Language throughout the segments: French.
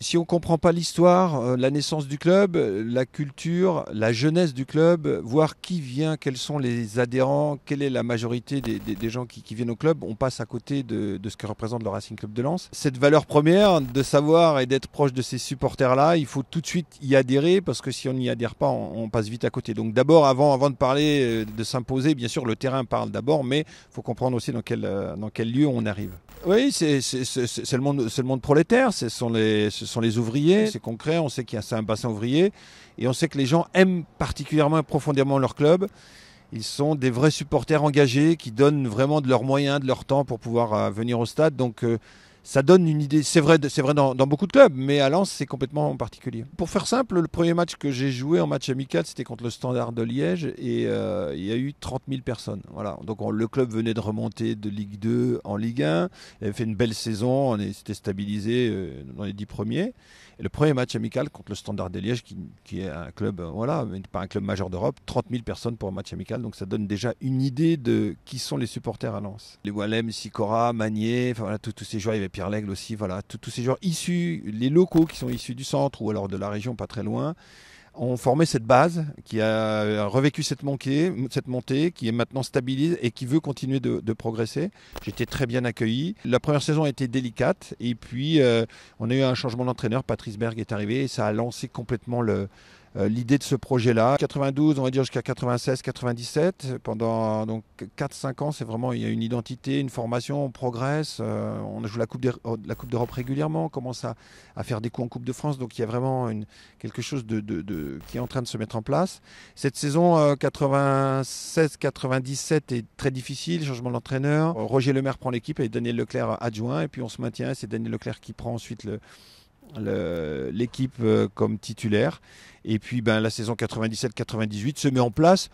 si on ne comprend pas l'histoire, euh, la naissance du club, euh, la culture, la jeunesse du club, euh, voir qui vient, quels sont les adhérents, quelle est la majorité des, gens qui, viennent au club, on passe à côté de, ce que représente le Racing Club de Lens. Cette valeur première de savoir et d'être proche de ces supporters-là, il faut tout de suite y adhérer parce que si on n'y adhère pas, on, passe vite à côté. Donc d'abord, avant, de parler, de s'imposer, bien sûr, le terrain parle d'abord, mais il faut comprendre aussi dans quel, lieu on arrive. Oui, c'est le, monde, le prolétaire, ce sont les ce sont les ouvriers, c'est concret, on sait qu'il y a un bassin ouvrier, et on sait que les gens aiment particulièrement et profondément leur club. Ils sont des vrais supporters engagés qui donnent vraiment de leurs moyens, de leur temps pour pouvoir euh, venir au stade. Donc euh, ça donne une idée. C'est vrai, c'est vrai dans, beaucoup de clubs, mais à Lens, c'est complètement particulier. Pour faire simple, le premier match que j'ai joué en match amical, c'était contre le Standard de Liège et euh, il y a eu 30 000 personnes. Voilà. Donc le club venait de remonter de Ligue 2 en Ligue 1. Il avait fait une belle saison, on s'était stabilisé euh, dans les 10 premiers le premier match amical contre le Standard des Liège, qui, est un club, euh, voilà, pas un club majeur d'Europe, 30 000 personnes pour un match amical. Donc ça donne déjà une idée de qui sont les supporters à Lens. Les Wallem, Sicora, Manier, enfin, voilà, tous ces joueurs, il y avait Pierre Lègle aussi, voilà, tous ces joueurs issus, les locaux qui sont issus du centre ou alors de la région pas très loin ont formé cette base qui a euh, revécu cette, montée, cette montée, qui est maintenant stabilisée et qui veut continuer de, progresser. J'étais très bien accueilli. La première saison a été délicate et puis euh, on a eu un changement d'entraîneur. Patrice Berg est arrivé et ça a lancé complètement le, euh, l'idée de ce projet-là. 92, on va dire jusqu'à 96, 97, pendant donc 4-5 ans, c'est vraiment il y a une identité, une formation, on progresse, euh, on joue euh, la coupe d'Europe régulièrement, on commence à, faire des coups en Coupe de France, donc il y a vraiment une, quelque chose de, de, qui est en train de se mettre en place. Cette saison 96-97 est très difficile, changement d'entraîneur. Roger Lemaire prend l'équipe et Daniel Leclerc adjoint, et puis on se maintient. C'est Daniel Leclerc qui prend ensuite le l'équipe euh, comme titulaire. Et puis ben, la saison 97-98 se met en place.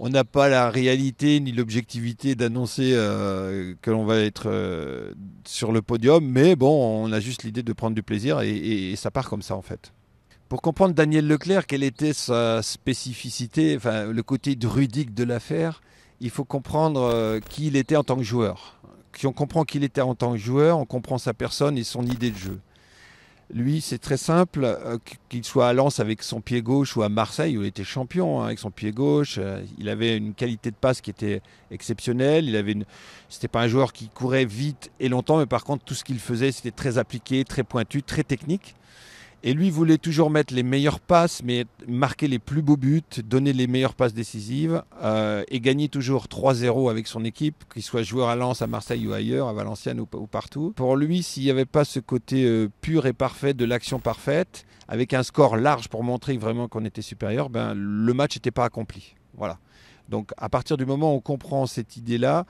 On n'a pas la réalité ni l'objectivité d'annoncer euh, que l'on va être euh, sur le podium, mais bon, on a juste l'idée de prendre du plaisir et, ça part comme ça en fait. Pour comprendre Daniel Leclerc, quelle était sa spécificité, enfin, le côté druidique de l'affaire, il faut comprendre qui il était en tant que joueur. Si on comprend qui il était en tant que joueur, on comprend sa personne et son idée de jeu. Lui, c'est très simple, euh, qu'il soit à Lens avec son pied gauche ou à Marseille où il était champion hein, avec son pied gauche. Euh, il avait une qualité de passe qui était exceptionnelle. Il avait c'était pas un joueur qui courait vite et longtemps, mais par contre tout ce qu'il faisait, c'était très appliqué, très pointu, très technique. Et lui voulait toujours mettre les meilleures passes, mais marquer les plus beaux buts, donner les meilleures passes décisives euh, et gagner toujours 3-0 avec son équipe, qu'il soit joueur à Lens, à Marseille ou ailleurs, à Valenciennes ou, partout. Pour lui, s'il n'y avait pas ce côté euh, pur et parfait de l'action parfaite, avec un score large pour montrer vraiment qu'on était supérieur, ben, le match n'était pas accompli. Voilà. Donc à partir du moment où on comprend cette idée-là,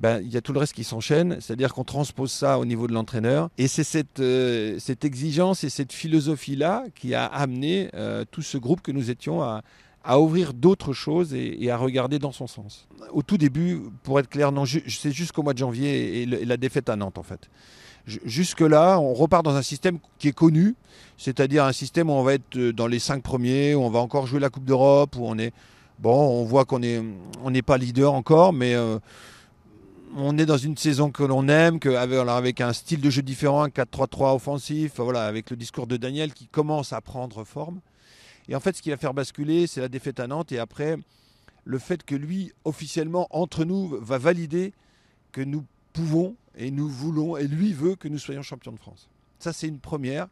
ben, il y a tout le reste qui s'enchaîne, c'est-à-dire qu'on transpose ça au niveau de l'entraîneur. Et c'est cette, euh, cette, exigence et cette philosophie-là qui a amené euh, tout ce groupe que nous étions à, ouvrir d'autres choses et, à regarder dans son sens. Au tout début, pour être clair, non, c'est jusqu'au mois de janvier et, la défaite à Nantes en fait. Jusque-là, on repart dans un système qui est connu, c'est-à-dire un système où on va être euh, dans les cinq premiers, où on va encore jouer la Coupe d'Europe, où on est... Bon, on voit qu'on n'est on n'est pas leader encore, mais on est dans une saison que l'on aime, avec un style de jeu différent, 4-3-3 offensif, voilà, avec le discours de Daniel qui commence à prendre forme. Et en fait, ce qui va faire basculer, c'est la défaite à Nantes et après, le fait que lui, officiellement, entre nous, va valider que nous pouvons et nous voulons, et lui veut que nous soyons champions de France. Ça, c'est une première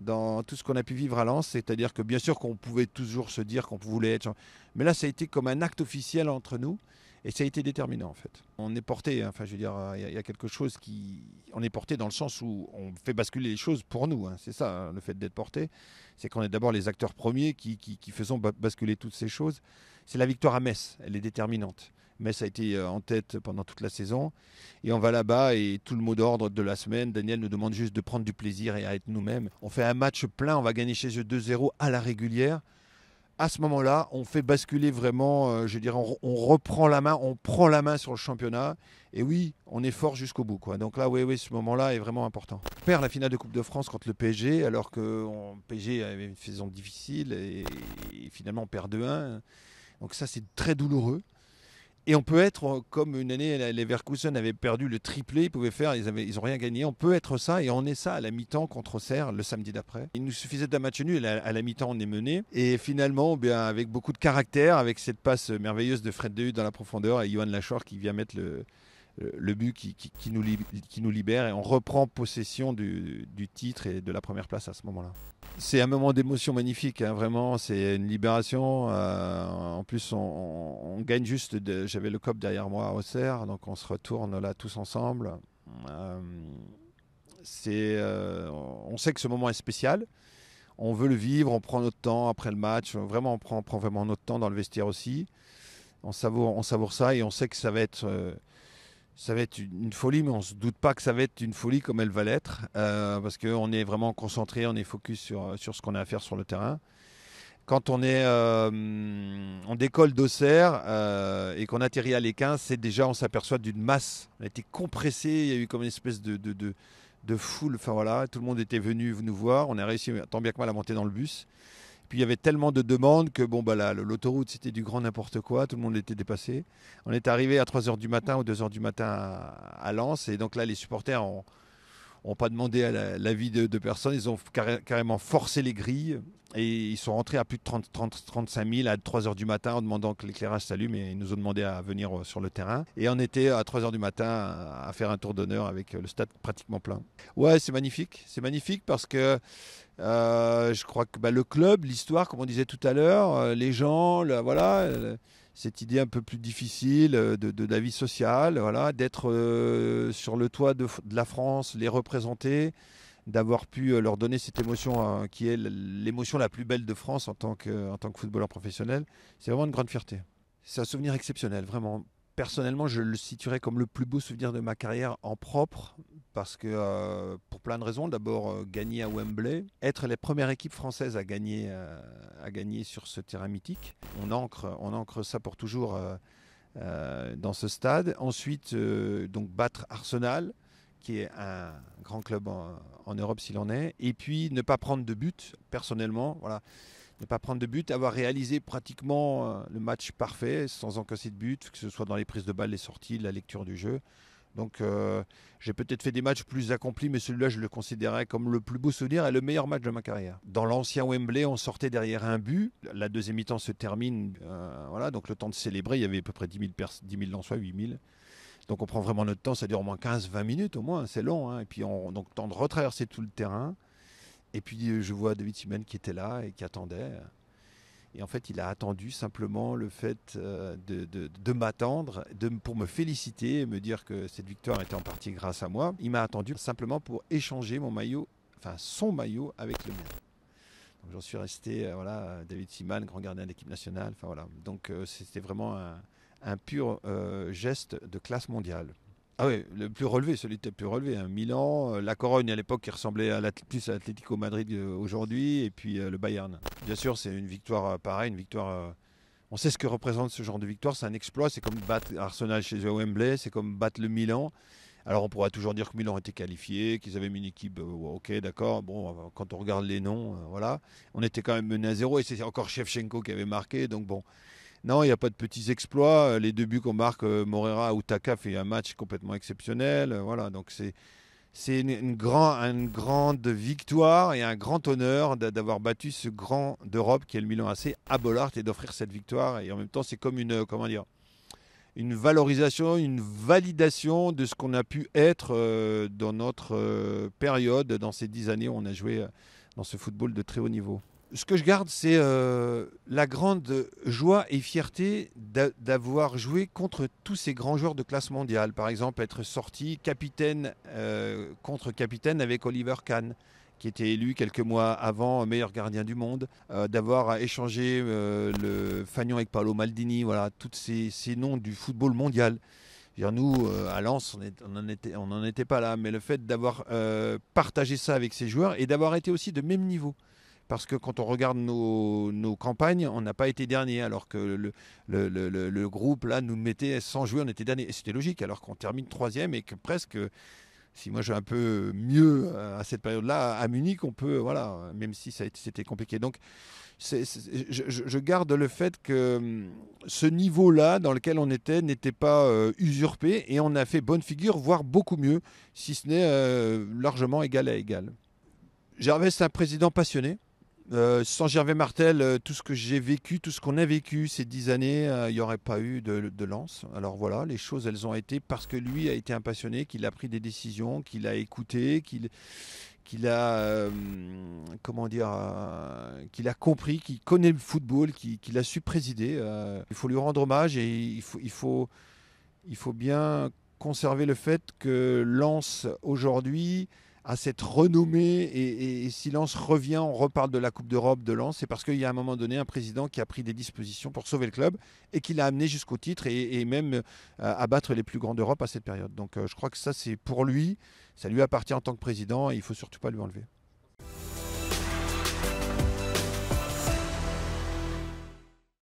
dans tout ce qu'on a pu vivre à Lens. C'est-à-dire que bien sûr qu'on pouvait toujours se dire qu'on voulait être. Mais là, ça a été comme un acte officiel entre nous. Et ça a été déterminant en fait. On est porté, hein, enfin je veux dire, il y, a quelque chose qui... On est porté dans le sens où on fait basculer les choses pour nous. Hein, c'est ça, hein, le fait d'être porté. C'est qu'on est, d'abord les acteurs premiers qui, qui, qui faisons basculer toutes ces choses. C'est la victoire à Metz, elle est déterminante. Metz a été euh, en tête pendant toute la saison. Et on va là-bas et tout le mot d'ordre de la semaine, Daniel nous demande juste de prendre du plaisir et à être nous-mêmes. On fait un match plein, on va gagner chez eux 2-0 à la régulière à ce moment-là, on fait basculer vraiment, euh, je dirais, on, on, reprend la main, on prend la main sur le championnat. Et oui, on est fort jusqu'au bout. Donc là, oui, oui, ce moment-là est vraiment important. On perd la finale de Coupe de France contre le PSG, alors que le PSG avait une saison difficile et, et finalement on perd 2-1. Donc ça, c'est très douloureux. Et on peut être, euh, comme une année, les Verkusen avaient perdu le triplé, ils pouvaient faire, ils n'ont rien gagné. On peut être ça et on est ça à la mi-temps contre Serre le samedi d'après. Il nous suffisait d'un match nul, à, à la mi-temps on est mené. Et finalement, eh bien, avec beaucoup de caractère, avec cette passe merveilleuse de Fred Dehut dans la profondeur et Johan Lachor qui vient mettre le, euh, le but qui, nous qui, nous, libère et on reprend possession du, titre et de la première place à ce moment-là. C'est un moment d'émotion magnifique, hein, vraiment, c'est une libération. Euh, en plus, on, gagne juste, de, j'avais le COP derrière moi à Auxerre, donc on se retourne là tous ensemble. Euh, c'est, on sait que ce moment est spécial, on veut le vivre, on prend notre temps après le match, vraiment on prend, prend vraiment notre temps dans le vestiaire aussi. On savoure, on savoure ça et on sait que ça va être ça va être une folie, mais on ne se doute pas que ça va être une folie comme elle va l'être, euh, parce qu'on est vraiment concentré, on est focus sur, euh, sur ce qu'on a à faire sur le terrain. Quand on, est, euh, on décolle d'Auxerre et qu'on atterrit à l'Équin, c'est déjà, on s'aperçoit d'une masse. On a été compressé, il y a eu comme une espèce de, de, de, de foule, enfin voilà, tout le monde était venu nous voir, on a réussi tant bien que mal à monter dans le bus. Puis il y avait tellement de demandes que bon, bah l'autoroute, c'était du grand n'importe quoi. Tout le monde était dépassé. On est arrivé à 3h du matin ou 2h du matin à Lens. Et donc là, les supporters ont n'ont pas demandé l'avis de, de, personnes, ils ont carrément forcé les grilles et ils sont rentrés à plus de 30, 30 35 000 à 3 h du matin en demandant que l'éclairage s'allume et ils nous ont demandé à venir euh, sur le terrain. Et on était à 3 h du matin à faire un tour d'honneur avec euh, le stade pratiquement plein. Ouais, c'est magnifique, c'est magnifique parce que euh, je crois que bah, le club, l'histoire, comme on disait tout à l'heure, les gens, voilà cette idée un peu plus difficile euh, de, de la vie sociale, voilà, d'être euh, sur le toit de, la France, les représenter, d'avoir pu euh, leur donner cette émotion qui est l'émotion la plus belle de France en tant que, en tant que footballeur professionnel. C'est vraiment une grande fierté. C'est un souvenir exceptionnel, vraiment. Personnellement, je le situerais comme le plus beau souvenir de ma carrière en propre, parce que euh, pour plein de raisons, d'abord euh, gagner à Wembley, être les premières équipes françaises à gagner, euh, à gagner sur ce terrain mythique, on ancre, on ancre ça pour toujours dans ce stade. Ensuite, donc battre Arsenal, qui est un grand club en, Europe s'il en est, et puis ne pas prendre de but personnellement, voilà. Ne pas prendre de but, avoir réalisé pratiquement le match parfait, sans encaisser de but, que ce soit dans les prises de balles, les sorties, la lecture du jeu. Donc euh, j'ai peut-être fait des matchs plus accomplis, mais celui-là, je le considérais comme le plus beau souvenir et le meilleur match de ma carrière. Dans l'ancien Wembley, on sortait derrière un but. La deuxième mi-temps se termine. Euh, voilà, donc le temps de célébrer, il y avait à peu près 10 000, dans soi, 8 000. Donc on prend vraiment notre temps, ça dure au moins 15-20 minutes au moins, c'est long. Hein. Et puis on donc temps de retraverser tout le terrain. Et puis euh, je vois David Simen qui était là et qui attendait. Et en fait, il a attendu simplement le fait euh, de, m'attendre pour me féliciter et me dire que cette victoire était en partie grâce à moi. Il m'a attendu simplement pour échanger mon maillot, enfin son maillot avec le mien. J'en suis resté, euh, voilà, David Siman, grand gardien l'équipe nationale. Enfin voilà. Donc euh, c'était vraiment un, pur geste de classe mondiale. Ah oui, le plus relevé, celui qui était le plus relevé. Hein, Milan, euh, la Corogne à l'époque qui ressemblait à plus à l'Atlético Madrid euh, aujourd'hui, et puis euh, le Bayern. Bien sûr, c'est une victoire pareille, une victoire. On sait ce que représente ce genre de victoire, c'est un exploit, c'est comme battre Arsenal chez eux Wembley, c'est comme battre le Milan. Alors on pourra toujours dire que Milan était qualifié, qu'ils avaient mis une équipe, ok d'accord, bon quand on regarde les noms, voilà, on était quand même mené à zéro et c'est encore Shevchenko qui avait marqué, donc bon, non, il n'y a pas de petits exploits. Euh, les deux buts qu'on marque, euh, Morera ou Taka fait un match complètement exceptionnel. Euh, voilà, donc c'est c'est une, une, grande victoire et un grand honneur d'avoir battu ce grand d'Europe qui est le Milan AC à Bollard et d'offrir cette victoire. Et en même temps, c'est comme une, comment dire, une valorisation, une validation de ce qu'on a pu être dans notre période, dans ces dix années où on a joué dans ce football de très haut niveau ce que je garde, c'est euh, la grande joie et fierté d'avoir joué contre tous ces grands joueurs de classe mondiale. Par exemple, être sorti capitaine euh, contre capitaine avec Oliver Kahn qui était élu quelques mois avant meilleur gardien du monde, euh, d'avoir échangé le Fagnon avec Paolo Maldini, voilà, tous ces, noms du football mondial. nous, à Lens, on n'en était, était pas là, mais le fait d'avoir partagé ça avec ces joueurs et d'avoir été aussi de même niveau parce que quand on regarde nos, campagnes, on n'a pas été dernier, alors que le, groupe là nous mettait sans jouer, on était dernier. Et c'était logique, alors qu'on termine troisième et que presque, si moi je vais un peu mieux euh, à cette période-là, à Munich, on peut, voilà, même si ça c'était compliqué. Donc, je, garde le fait que hum, ce niveau-là dans lequel on était n'était pas euh, usurpé et on a fait bonne figure, voire beaucoup mieux, si ce n'est euh, largement égal à égal. Gervais, c'est un président passionné euh, sans Gervais Martel, euh, tout ce que j'ai vécu, tout ce qu'on a vécu ces dix années, euh, il n'y aurait pas eu de, de, lance. Alors voilà, les choses, elles ont été parce que lui a été un passionné, qu'il a pris des décisions, qu'il a écouté, qu'il a comment dire, qu'il a compris, qu'il connaît le football, qu'il a su présider. il faut lui rendre hommage et il faut, il faut bien conserver le fait que Lance aujourd'hui à cette renommée et, si revient, on reparle de la Coupe d'Europe de Lens, c'est parce qu'il y a un moment donné un président qui a pris des dispositions pour sauver le club et qui l'a amené jusqu'au titre et, même même euh, abattre les plus grands d'Europe à cette période. Donc euh, je crois que ça c'est pour lui, ça lui appartient en tant que président et il faut surtout pas lui enlever.